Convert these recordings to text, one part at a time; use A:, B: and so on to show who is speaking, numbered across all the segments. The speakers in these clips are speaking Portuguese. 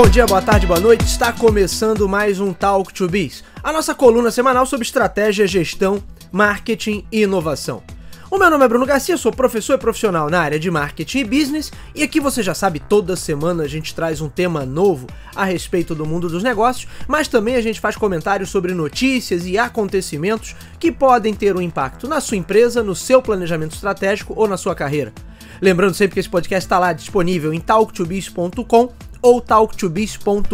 A: Bom dia, boa tarde, boa noite. Está começando mais um Talk to Biz, a nossa coluna semanal sobre estratégia, gestão, marketing e inovação. O meu nome é Bruno Garcia, sou professor e profissional na área de marketing e business, e aqui você já sabe, toda semana a gente traz um tema novo a respeito do mundo dos negócios, mas também a gente faz comentários sobre notícias e acontecimentos que podem ter um impacto na sua empresa, no seu planejamento estratégico ou na sua carreira. Lembrando sempre que esse podcast está lá disponível em talktobiz.com ou talktobiz.com.br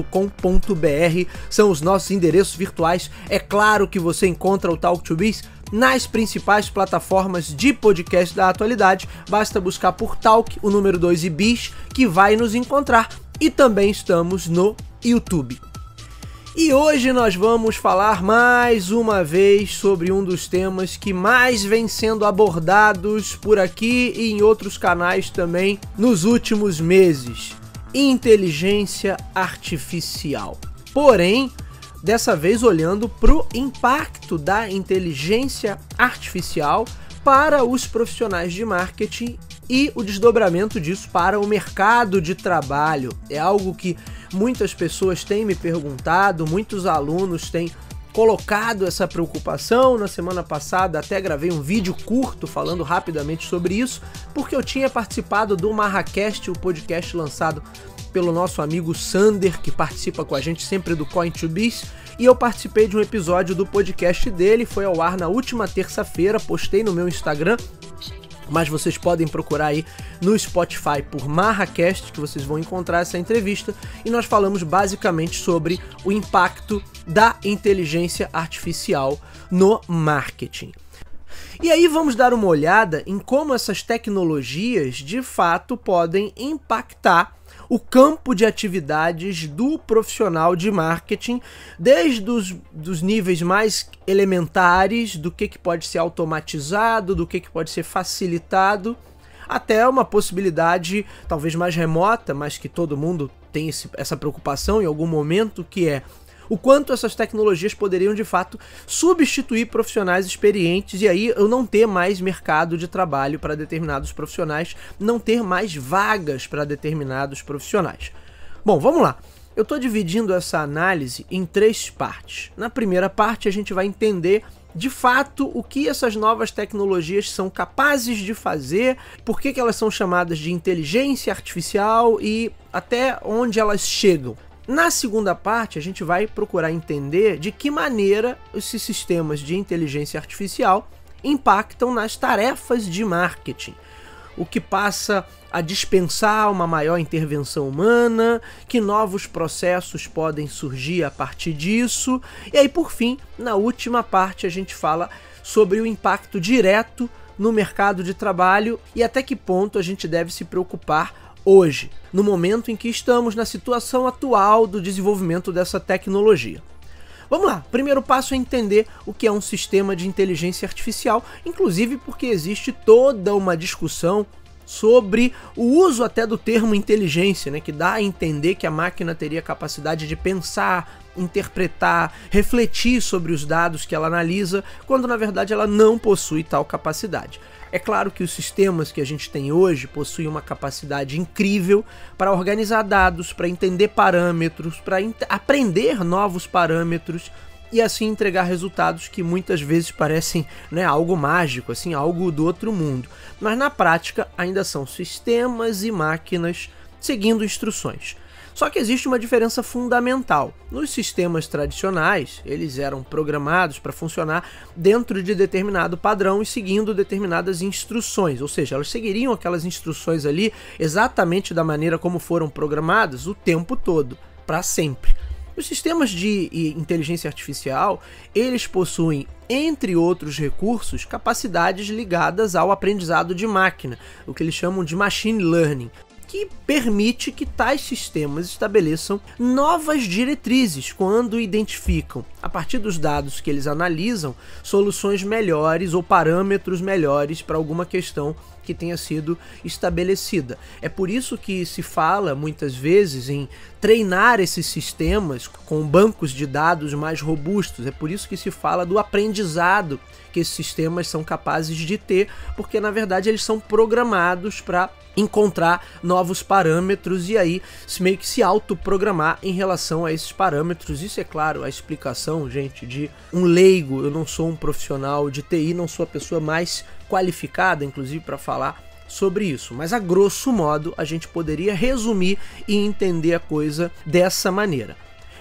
A: são os nossos endereços virtuais. É claro que você encontra o Talk to Biz nas principais plataformas de podcast da atualidade. Basta buscar por Talk, o número 2 e Bis, que vai nos encontrar. E também estamos no YouTube. E hoje nós vamos falar mais uma vez sobre um dos temas que mais vem sendo abordados por aqui e em outros canais também nos últimos meses inteligência artificial. Porém, dessa vez olhando para o impacto da inteligência artificial para os profissionais de marketing e o desdobramento disso para o mercado de trabalho. É algo que muitas pessoas têm me perguntado, muitos alunos têm colocado essa preocupação. Na semana passada até gravei um vídeo curto falando rapidamente sobre isso, porque eu tinha participado do Marracast, o podcast lançado pelo nosso amigo Sander, que participa com a gente sempre do Coin 2 Biz, e eu participei de um episódio do podcast dele, foi ao ar na última terça-feira, postei no meu Instagram mas vocês podem procurar aí no Spotify por Marracast, que vocês vão encontrar essa entrevista, e nós falamos basicamente sobre o impacto da inteligência artificial no marketing. E aí vamos dar uma olhada em como essas tecnologias de fato podem impactar o campo de atividades do profissional de marketing, desde os dos níveis mais elementares, do que, que pode ser automatizado, do que, que pode ser facilitado, até uma possibilidade talvez mais remota, mas que todo mundo tem esse, essa preocupação em algum momento, que é o quanto essas tecnologias poderiam de fato substituir profissionais experientes e aí eu não ter mais mercado de trabalho para determinados profissionais, não ter mais vagas para determinados profissionais. Bom, vamos lá. Eu estou dividindo essa análise em três partes. Na primeira parte, a gente vai entender de fato o que essas novas tecnologias são capazes de fazer, por que, que elas são chamadas de inteligência artificial e até onde elas chegam. Na segunda parte, a gente vai procurar entender de que maneira esses sistemas de inteligência artificial impactam nas tarefas de marketing, o que passa a dispensar uma maior intervenção humana, que novos processos podem surgir a partir disso. E aí, por fim, na última parte, a gente fala sobre o impacto direto no mercado de trabalho e até que ponto a gente deve se preocupar hoje, no momento em que estamos na situação atual do desenvolvimento dessa tecnologia. Vamos lá, primeiro passo é entender o que é um sistema de inteligência artificial, inclusive porque existe toda uma discussão sobre o uso até do termo inteligência, né, que dá a entender que a máquina teria capacidade de pensar, interpretar, refletir sobre os dados que ela analisa, quando na verdade ela não possui tal capacidade. É claro que os sistemas que a gente tem hoje possuem uma capacidade incrível para organizar dados, para entender parâmetros, para aprender novos parâmetros e assim entregar resultados que muitas vezes parecem né, algo mágico, assim, algo do outro mundo. Mas na prática ainda são sistemas e máquinas seguindo instruções. Só que existe uma diferença fundamental. Nos sistemas tradicionais, eles eram programados para funcionar dentro de determinado padrão e seguindo determinadas instruções, ou seja, elas seguiriam aquelas instruções ali exatamente da maneira como foram programadas o tempo todo, para sempre. Os sistemas de inteligência artificial, eles possuem, entre outros recursos, capacidades ligadas ao aprendizado de máquina, o que eles chamam de machine learning, que permite que tais sistemas estabeleçam novas diretrizes quando identificam, a partir dos dados que eles analisam, soluções melhores ou parâmetros melhores para alguma questão que tenha sido estabelecida. É por isso que se fala muitas vezes em treinar esses sistemas com bancos de dados mais robustos. É por isso que se fala do aprendizado que esses sistemas são capazes de ter, porque na verdade eles são programados para encontrar novos parâmetros e aí meio que se autoprogramar em relação a esses parâmetros. Isso é claro, a explicação, gente, de um leigo. Eu não sou um profissional de TI, não sou a pessoa mais qualificada, inclusive, para falar sobre isso, mas a grosso modo a gente poderia resumir e entender a coisa dessa maneira.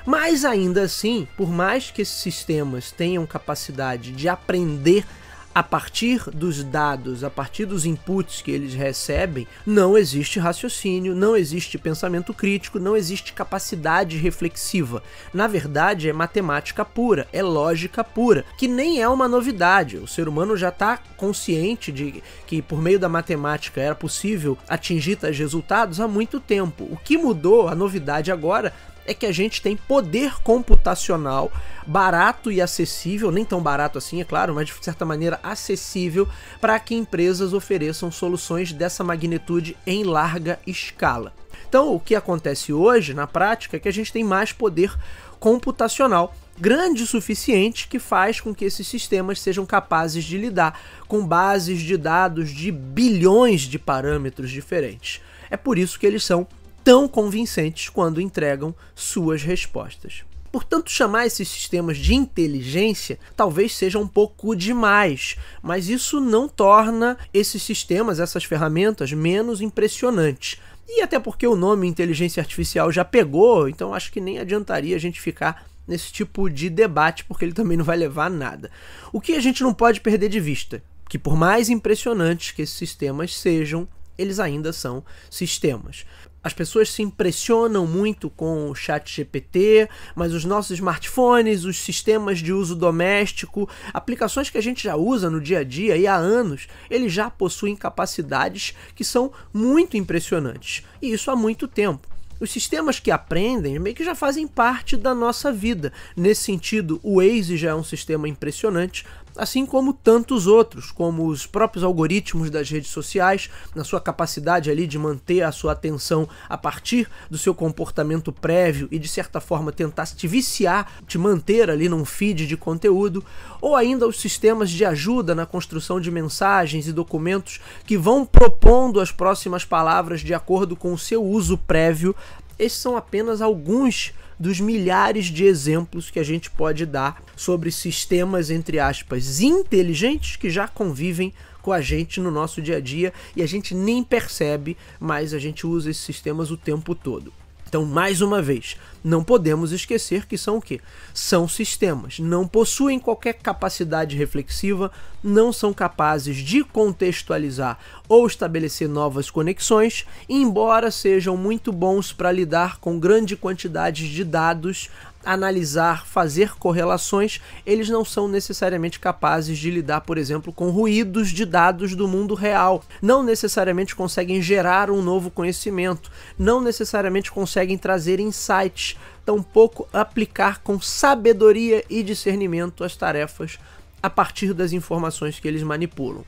A: Mas ainda assim, por mais que esses sistemas tenham capacidade de aprender a partir dos dados, a partir dos inputs que eles recebem, não existe raciocínio, não existe pensamento crítico, não existe capacidade reflexiva. Na verdade, é matemática pura, é lógica pura, que nem é uma novidade. O ser humano já está consciente de que por meio da matemática era possível atingir tais resultados há muito tempo. O que mudou, a novidade agora, é que a gente tem poder computacional barato e acessível, nem tão barato assim, é claro, mas de certa maneira acessível para que empresas ofereçam soluções dessa magnitude em larga escala. Então, o que acontece hoje na prática é que a gente tem mais poder computacional grande o suficiente que faz com que esses sistemas sejam capazes de lidar com bases de dados de bilhões de parâmetros diferentes. É por isso que eles são tão convincentes quando entregam suas respostas. Portanto, chamar esses sistemas de inteligência talvez seja um pouco demais, mas isso não torna esses sistemas, essas ferramentas, menos impressionantes. E até porque o nome inteligência artificial já pegou, então acho que nem adiantaria a gente ficar nesse tipo de debate, porque ele também não vai levar a nada. O que a gente não pode perder de vista, que por mais impressionantes que esses sistemas sejam, eles ainda são sistemas. As pessoas se impressionam muito com o chat GPT, mas os nossos smartphones, os sistemas de uso doméstico, aplicações que a gente já usa no dia a dia e há anos, eles já possuem capacidades que são muito impressionantes. E isso há muito tempo. Os sistemas que aprendem meio que já fazem parte da nossa vida. Nesse sentido, o Waze já é um sistema impressionante, assim como tantos outros, como os próprios algoritmos das redes sociais, na sua capacidade ali de manter a sua atenção a partir do seu comportamento prévio e de certa forma tentar te viciar, te manter ali num feed de conteúdo, ou ainda os sistemas de ajuda na construção de mensagens e documentos que vão propondo as próximas palavras de acordo com o seu uso prévio. Esses são apenas alguns dos milhares de exemplos que a gente pode dar sobre sistemas, entre aspas, inteligentes que já convivem com a gente no nosso dia a dia e a gente nem percebe, mas a gente usa esses sistemas o tempo todo. Então, mais uma vez, não podemos esquecer que são o que? São sistemas, não possuem qualquer capacidade reflexiva, não são capazes de contextualizar ou estabelecer novas conexões, embora sejam muito bons para lidar com grande quantidade de dados analisar, fazer correlações, eles não são necessariamente capazes de lidar, por exemplo, com ruídos de dados do mundo real. Não necessariamente conseguem gerar um novo conhecimento, não necessariamente conseguem trazer insights, tampouco aplicar com sabedoria e discernimento as tarefas a partir das informações que eles manipulam.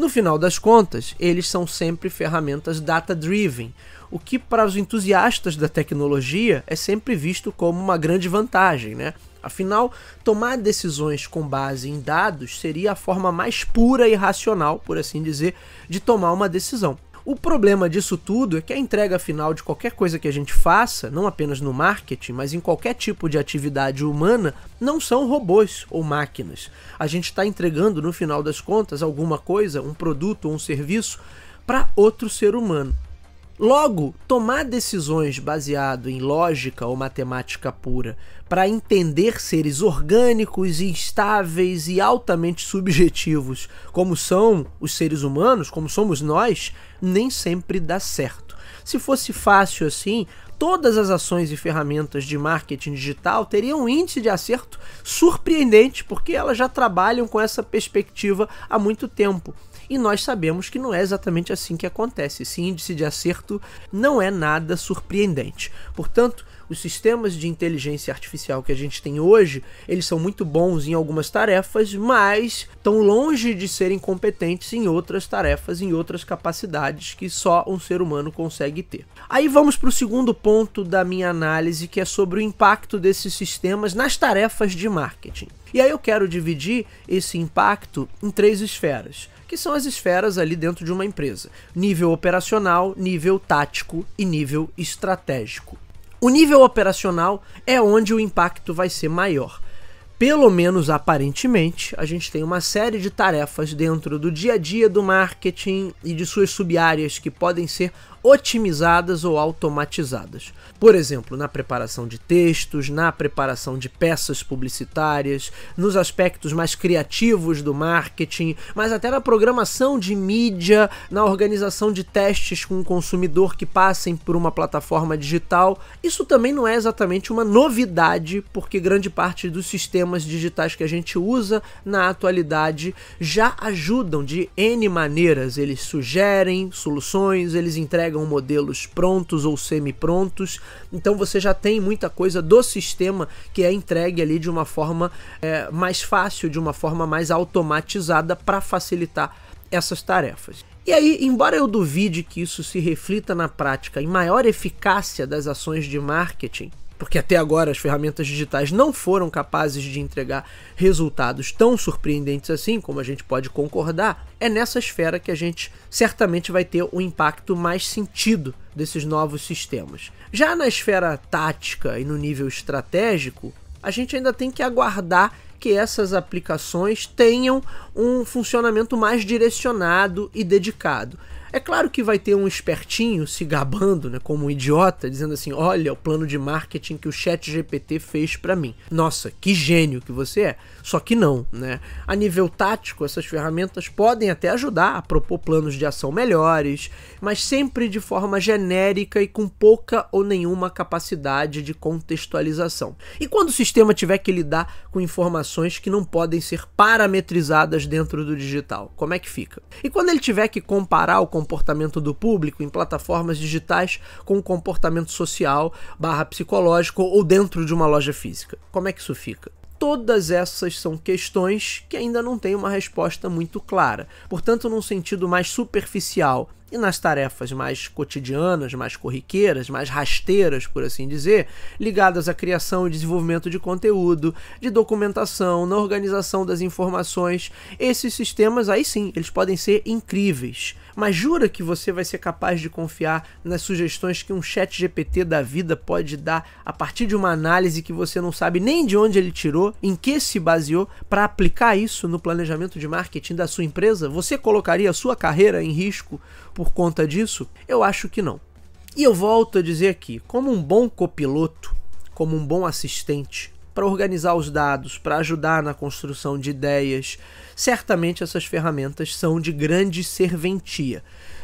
A: No final das contas, eles são sempre ferramentas data-driven, o que para os entusiastas da tecnologia é sempre visto como uma grande vantagem, né? Afinal, tomar decisões com base em dados seria a forma mais pura e racional, por assim dizer, de tomar uma decisão. O problema disso tudo é que a entrega final de qualquer coisa que a gente faça, não apenas no marketing, mas em qualquer tipo de atividade humana, não são robôs ou máquinas. A gente está entregando, no final das contas, alguma coisa, um produto ou um serviço, para outro ser humano. Logo, tomar decisões baseado em lógica ou matemática pura para entender seres orgânicos, instáveis e altamente subjetivos, como são os seres humanos, como somos nós, nem sempre dá certo. Se fosse fácil assim, todas as ações e ferramentas de marketing digital teriam um índice de acerto surpreendente, porque elas já trabalham com essa perspectiva há muito tempo. E nós sabemos que não é exatamente assim que acontece. Esse índice de acerto não é nada surpreendente. Portanto, os sistemas de inteligência artificial que a gente tem hoje, eles são muito bons em algumas tarefas, mas estão longe de serem competentes em outras tarefas, em outras capacidades que só um ser humano consegue ter. Aí vamos para o segundo ponto da minha análise, que é sobre o impacto desses sistemas nas tarefas de marketing. E aí eu quero dividir esse impacto em três esferas que são as esferas ali dentro de uma empresa: nível operacional, nível tático e nível estratégico. O nível operacional é onde o impacto vai ser maior. Pelo menos aparentemente, a gente tem uma série de tarefas dentro do dia a dia do marketing e de suas subáreas que podem ser otimizadas ou automatizadas. Por exemplo, na preparação de textos, na preparação de peças publicitárias, nos aspectos mais criativos do marketing, mas até na programação de mídia, na organização de testes com o consumidor que passem por uma plataforma digital. Isso também não é exatamente uma novidade, porque grande parte dos sistemas digitais que a gente usa na atualidade já ajudam de N maneiras. Eles sugerem soluções, eles entregam entregam modelos prontos ou semi-prontos. Então você já tem muita coisa do sistema que é entregue ali de uma forma é, mais fácil, de uma forma mais automatizada para facilitar essas tarefas. E aí, embora eu duvide que isso se reflita na prática em maior eficácia das ações de marketing, porque até agora as ferramentas digitais não foram capazes de entregar resultados tão surpreendentes assim, como a gente pode concordar, é nessa esfera que a gente certamente vai ter um impacto mais sentido desses novos sistemas. Já na esfera tática e no nível estratégico, a gente ainda tem que aguardar que essas aplicações tenham um funcionamento mais direcionado e dedicado. É claro que vai ter um espertinho se gabando, né, como um idiota, dizendo assim: "Olha é o plano de marketing que o ChatGPT fez para mim. Nossa, que gênio que você é". Só que não, né? A nível tático, essas ferramentas podem até ajudar a propor planos de ação melhores, mas sempre de forma genérica e com pouca ou nenhuma capacidade de contextualização. E quando o sistema tiver que lidar com informações que não podem ser parametrizadas dentro do digital, como é que fica? E quando ele tiver que comparar o comportamento do público em plataformas digitais com comportamento social barra psicológico ou dentro de uma loja física? Como é que isso fica? todas essas são questões que ainda não têm uma resposta muito clara. Portanto, num sentido mais superficial e nas tarefas mais cotidianas, mais corriqueiras, mais rasteiras, por assim dizer, ligadas à criação e desenvolvimento de conteúdo, de documentação, na organização das informações, esses sistemas aí sim, eles podem ser incríveis mas jura que você vai ser capaz de confiar nas sugestões que um chat GPT da vida pode dar a partir de uma análise que você não sabe nem de onde ele tirou, em que se baseou para aplicar isso no planejamento de marketing da sua empresa? Você colocaria a sua carreira em risco por conta disso? Eu acho que não. E eu volto a dizer aqui, como um bom copiloto, como um bom assistente, para organizar os dados, para ajudar na construção de ideias. Certamente essas ferramentas são de grande serventia.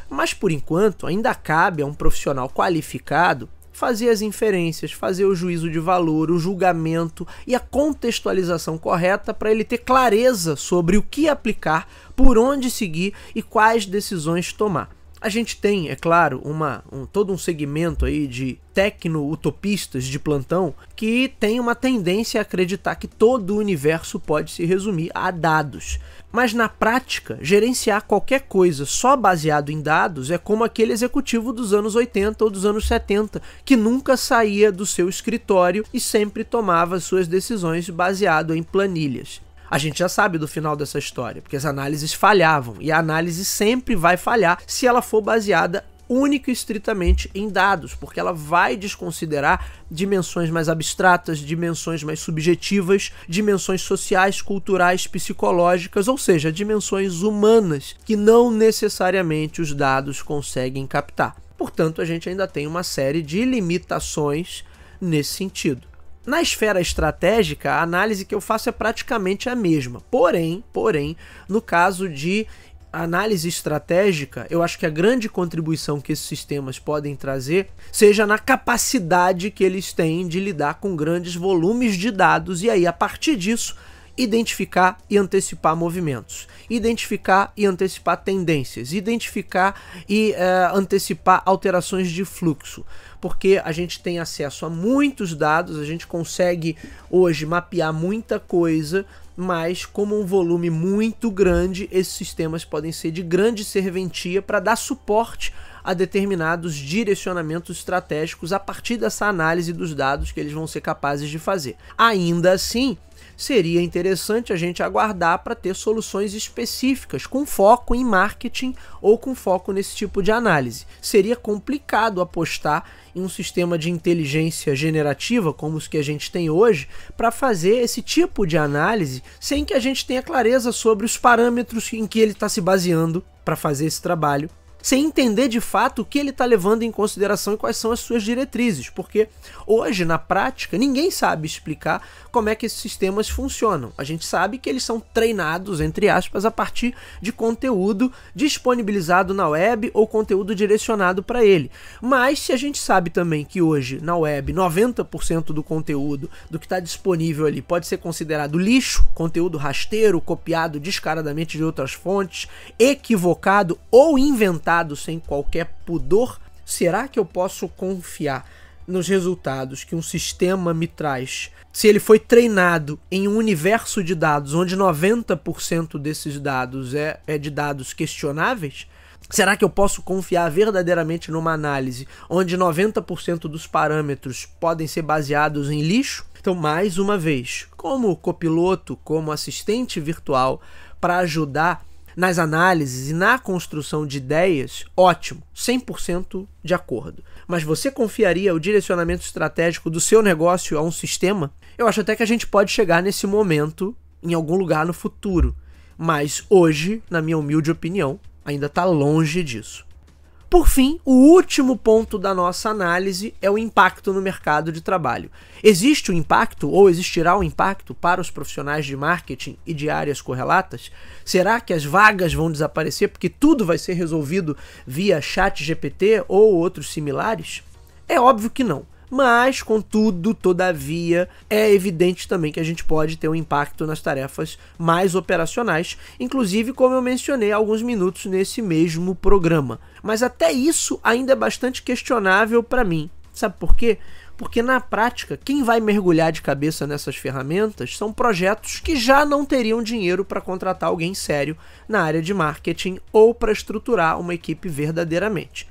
A: Mas por enquanto, ainda cabe a um profissional qualificado fazer as inferências, fazer o juízo de valor, o julgamento e a contextualização correta para ele ter clareza sobre o que aplicar, por onde seguir e quais decisões tomar. A gente tem, é claro, uma, um, todo um segmento aí de tecno-utopistas de plantão que tem uma tendência a acreditar que todo o universo pode se resumir a dados. Mas na prática, gerenciar qualquer coisa só baseado em dados é como aquele executivo dos anos 80 ou dos anos 70, que nunca saía do seu escritório e sempre tomava suas decisões baseado em planilhas. A gente já sabe do final dessa história, porque as análises falhavam, e a análise sempre vai falhar se ela for baseada única e estritamente em dados, porque ela vai desconsiderar dimensões mais abstratas, dimensões mais subjetivas, dimensões sociais, culturais, psicológicas, ou seja, dimensões humanas que não necessariamente os dados conseguem captar. Portanto, a gente ainda tem uma série de limitações nesse sentido. Na esfera estratégica, a análise que eu faço é praticamente a mesma. Porém, porém, no caso de análise estratégica, eu acho que a grande contribuição que esses sistemas podem trazer seja na capacidade que eles têm de lidar com grandes volumes de dados e aí a partir disso identificar e antecipar movimentos, identificar e antecipar tendências, identificar e uh, antecipar alterações de fluxo porque a gente tem acesso a muitos dados, a gente consegue hoje mapear muita coisa, mas como um volume muito grande, esses sistemas podem ser de grande serventia para dar suporte a determinados direcionamentos estratégicos a partir dessa análise dos dados que eles vão ser capazes de fazer. Ainda assim, seria interessante a gente aguardar para ter soluções específicas, com foco em marketing ou com foco nesse tipo de análise. Seria complicado apostar em um sistema de inteligência generativa, como os que a gente tem hoje, para fazer esse tipo de análise sem que a gente tenha clareza sobre os parâmetros em que ele está se baseando para fazer esse trabalho sem entender de fato o que ele está levando em consideração e quais são as suas diretrizes, porque hoje, na prática, ninguém sabe explicar como é que esses sistemas funcionam. A gente sabe que eles são treinados, entre aspas, a partir de conteúdo disponibilizado na web ou conteúdo direcionado para ele. Mas se a gente sabe também que hoje, na web, 90% do conteúdo do que está disponível ali pode ser considerado lixo, conteúdo rasteiro, copiado descaradamente de outras fontes, equivocado ou inventado sem qualquer pudor? Será que eu posso confiar nos resultados que um sistema me traz? Se ele foi treinado em um universo de dados onde 90% desses dados é, é de dados questionáveis? Será que eu posso confiar verdadeiramente numa análise onde 90% dos parâmetros podem ser baseados em lixo? Então, mais uma vez, como copiloto, como assistente virtual, para ajudar nas análises e na construção de ideias, ótimo, 100% de acordo. Mas você confiaria o direcionamento estratégico do seu negócio a um sistema? Eu acho até que a gente pode chegar nesse momento em algum lugar no futuro, mas hoje, na minha humilde opinião, ainda está longe disso. Por fim, o último ponto da nossa análise é o impacto no mercado de trabalho. Existe o um impacto ou existirá o um impacto para os profissionais de marketing e de áreas correlatas? Será que as vagas vão desaparecer porque tudo vai ser resolvido via chat GPT ou outros similares? É óbvio que não. Mas, contudo, todavia, é evidente também que a gente pode ter um impacto nas tarefas mais operacionais, inclusive como eu mencionei há alguns minutos nesse mesmo programa. Mas até isso ainda é bastante questionável para mim. Sabe por quê? Porque na prática, quem vai mergulhar de cabeça nessas ferramentas são projetos que já não teriam dinheiro para contratar alguém sério na área de marketing ou para estruturar uma equipe verdadeiramente.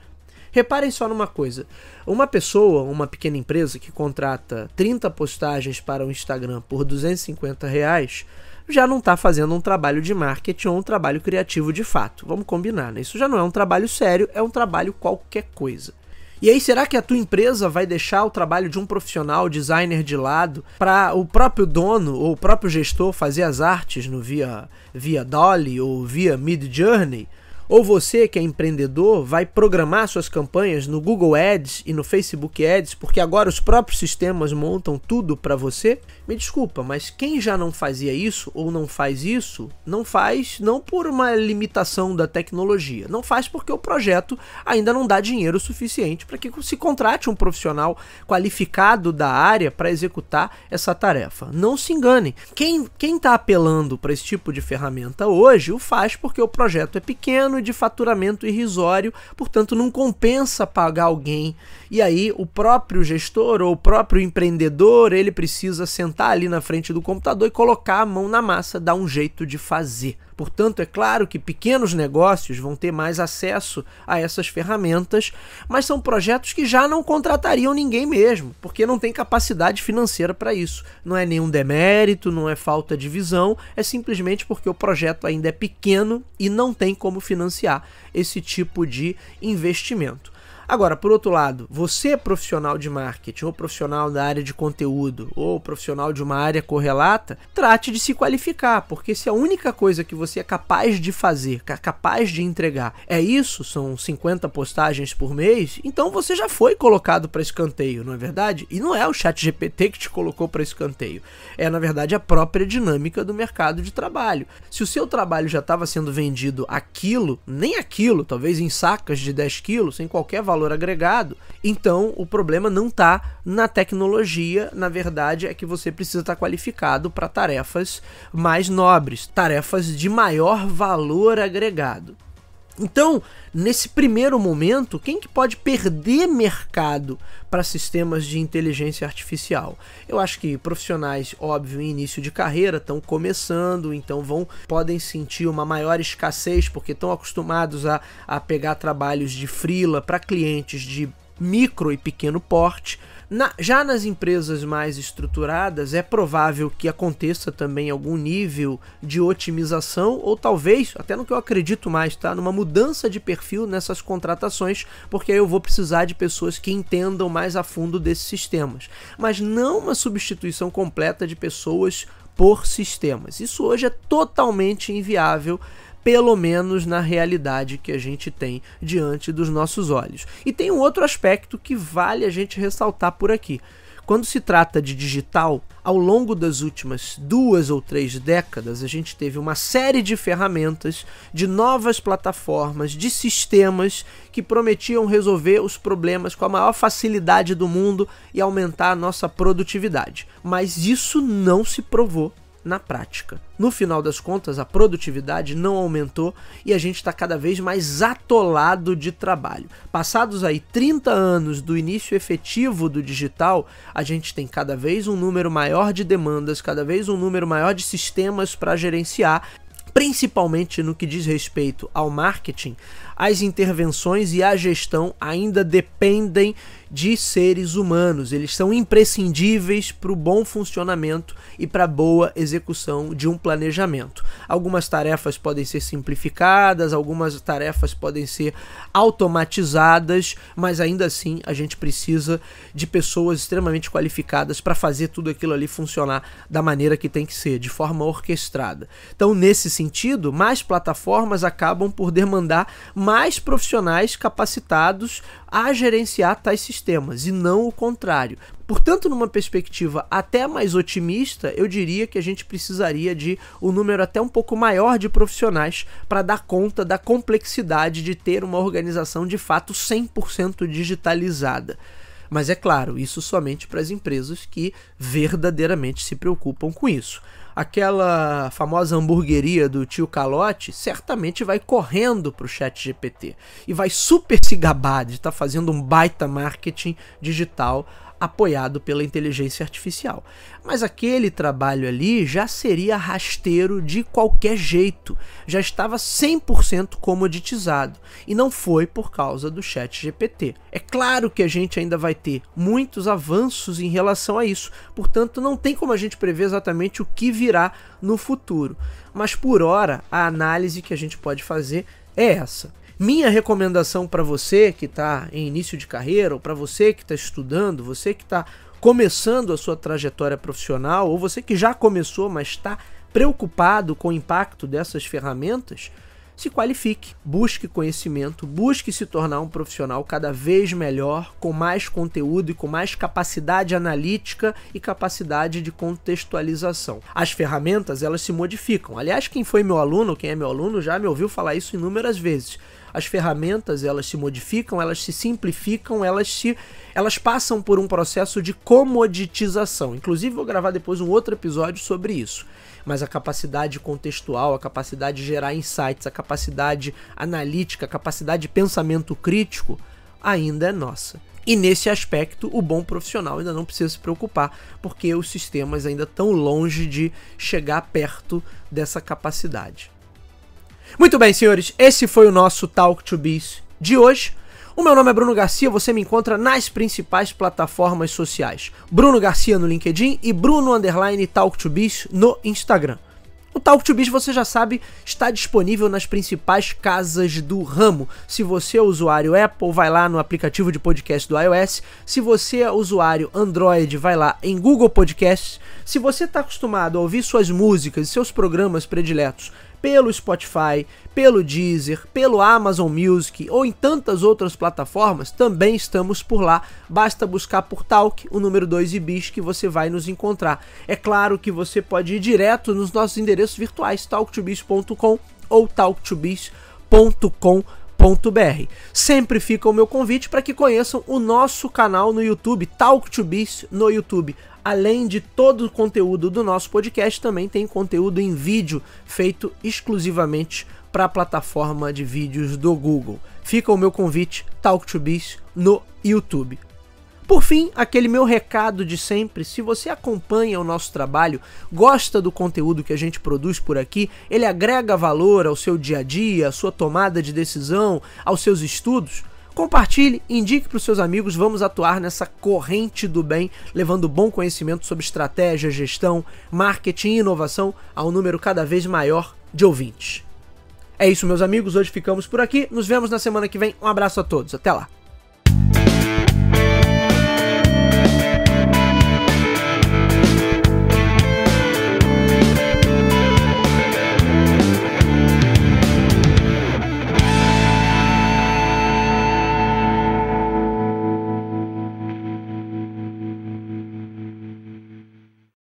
A: Reparem só numa coisa: uma pessoa, uma pequena empresa que contrata 30 postagens para o Instagram por 250 reais já não está fazendo um trabalho de marketing ou um trabalho criativo de fato. Vamos combinar, né? Isso já não é um trabalho sério, é um trabalho qualquer coisa. E aí, será que a tua empresa vai deixar o trabalho de um profissional designer de lado para o próprio dono ou o próprio gestor fazer as artes no via via Dolly ou via Mid Journey? Ou você que é empreendedor vai programar suas campanhas no Google Ads e no Facebook Ads, porque agora os próprios sistemas montam tudo para você? Me desculpa, mas quem já não fazia isso ou não faz isso, não faz não por uma limitação da tecnologia, não faz porque o projeto ainda não dá dinheiro suficiente para que se contrate um profissional qualificado da área para executar essa tarefa. Não se engane, quem quem está apelando para esse tipo de ferramenta hoje o faz porque o projeto é pequeno ano de faturamento irrisório, portanto não compensa pagar alguém. E aí o próprio gestor ou o próprio empreendedor, ele precisa sentar ali na frente do computador e colocar a mão na massa, dar um jeito de fazer. Portanto, é claro que pequenos negócios vão ter mais acesso a essas ferramentas, mas são projetos que já não contratariam ninguém mesmo, porque não tem capacidade financeira para isso. Não é nenhum demérito, não é falta de visão, é simplesmente porque o projeto ainda é pequeno e não tem como financiar esse tipo de investimento. Agora, por outro lado, você é profissional de marketing, ou profissional da área de conteúdo, ou profissional de uma área correlata, trate de se qualificar, porque se a única coisa que você é capaz de fazer, capaz de entregar, é isso, são 50 postagens por mês, então você já foi colocado para escanteio, não é verdade? E não é o chat GPT que te colocou para escanteio, é na verdade a própria dinâmica do mercado de trabalho. Se o seu trabalho já estava sendo vendido aquilo, nem aquilo, talvez em sacas de 10 quilos, sem qualquer valor valor agregado, então o problema não está na tecnologia, na verdade é que você precisa estar tá qualificado para tarefas mais nobres, tarefas de maior valor agregado. Então, nesse primeiro momento, quem que pode perder mercado para sistemas de inteligência artificial? Eu acho que profissionais, óbvio, em início de carreira estão começando, então vão podem sentir uma maior escassez porque estão acostumados a, a pegar trabalhos de frila para clientes de micro e pequeno porte. Na, já nas empresas mais estruturadas, é provável que aconteça também algum nível de otimização, ou talvez, até no que eu acredito mais, tá? Numa mudança de perfil nessas contratações, porque aí eu vou precisar de pessoas que entendam mais a fundo desses sistemas. Mas não uma substituição completa de pessoas por sistemas. Isso hoje é totalmente inviável pelo menos na realidade que a gente tem diante dos nossos olhos. E tem um outro aspecto que vale a gente ressaltar por aqui. Quando se trata de digital, ao longo das últimas duas ou três décadas, a gente teve uma série de ferramentas, de novas plataformas, de sistemas que prometiam resolver os problemas com a maior facilidade do mundo e aumentar a nossa produtividade. Mas isso não se provou na prática. No final das contas, a produtividade não aumentou e a gente está cada vez mais atolado de trabalho. Passados aí 30 anos do início efetivo do digital, a gente tem cada vez um número maior de demandas, cada vez um número maior de sistemas para gerenciar principalmente no que diz respeito ao marketing, as intervenções e a gestão ainda dependem de seres humanos. Eles são imprescindíveis para o bom funcionamento e para a boa execução de um planejamento. Algumas tarefas podem ser simplificadas, algumas tarefas podem ser automatizadas, mas ainda assim a gente precisa de pessoas extremamente qualificadas para fazer tudo aquilo ali funcionar da maneira que tem que ser, de forma orquestrada. Então, nesse sentido, mais plataformas acabam por demandar mais profissionais capacitados a gerenciar tais sistemas sistemas e não o contrário. Portanto, numa perspectiva até mais otimista, eu diria que a gente precisaria de um número até um pouco maior de profissionais para dar conta da complexidade de ter uma organização de fato 100% digitalizada. Mas é claro, isso somente para as empresas que verdadeiramente se preocupam com isso aquela famosa hamburgueria do tio Calote certamente vai correndo para o chat GPT e vai super se gabar de estar tá fazendo um baita marketing digital apoiado pela inteligência artificial. Mas aquele trabalho ali já seria rasteiro de qualquer jeito, já estava 100% comoditizado e não foi por causa do Chat GPT. É claro que a gente ainda vai ter muitos avanços em relação a isso, portanto, não tem como a gente prever exatamente o que virá no futuro. Mas por hora, a análise que a gente pode fazer é essa. Minha recomendação para você que está em início de carreira, ou para você que está estudando, você que está começando a sua trajetória profissional, ou você que já começou, mas está preocupado com o impacto dessas ferramentas, se qualifique, busque conhecimento, busque se tornar um profissional cada vez melhor, com mais conteúdo e com mais capacidade analítica e capacidade de contextualização. As ferramentas, elas se modificam. Aliás, quem foi meu aluno, quem é meu aluno, já me ouviu falar isso inúmeras vezes. As ferramentas, elas se modificam, elas se simplificam, elas se elas passam por um processo de comoditização. Inclusive vou gravar depois um outro episódio sobre isso mas a capacidade contextual, a capacidade de gerar insights, a capacidade analítica, a capacidade de pensamento crítico ainda é nossa. E nesse aspecto, o bom profissional ainda não precisa se preocupar, porque os sistemas ainda estão longe de chegar perto dessa capacidade. Muito bem, senhores, esse foi o nosso Talk to Biz de hoje. O meu nome é Bruno Garcia, você me encontra nas principais plataformas sociais. Bruno Garcia no LinkedIn e Bruno Underline Talk to Biz no Instagram. O Talk to Biz, você já sabe, está disponível nas principais casas do ramo. Se você é usuário Apple, vai lá no aplicativo de podcast do iOS. Se você é usuário Android, vai lá em Google Podcasts. Se você está acostumado a ouvir suas músicas e seus programas prediletos pelo Spotify, pelo Deezer, pelo Amazon Music ou em tantas outras plataformas, também estamos por lá. Basta buscar por Talk, o número 2 e Bicho, que você vai nos encontrar. É claro que você pode ir direto nos nossos endereços virtuais, talktobiz.com ou talktobiz.com.br talk Sempre fica o meu convite para que conheçam o nosso canal no YouTube, Talk to Biz no YouTube. Além de todo o conteúdo do nosso podcast, também tem conteúdo em vídeo feito exclusivamente para a plataforma de vídeos do Google. Fica o meu convite, Talk to Biz no YouTube. Por fim, aquele meu recado de sempre: se você acompanha o nosso trabalho, gosta do conteúdo que a gente produz por aqui, ele agrega valor ao seu dia a dia, à sua tomada de decisão, aos seus estudos. Compartilhe, indique para os seus amigos, vamos atuar nessa corrente do bem, levando bom conhecimento sobre estratégia, gestão, marketing e inovação a um número cada vez maior de ouvintes. É isso, meus amigos, hoje ficamos por aqui. Nos vemos na semana que vem. Um abraço a todos, até lá!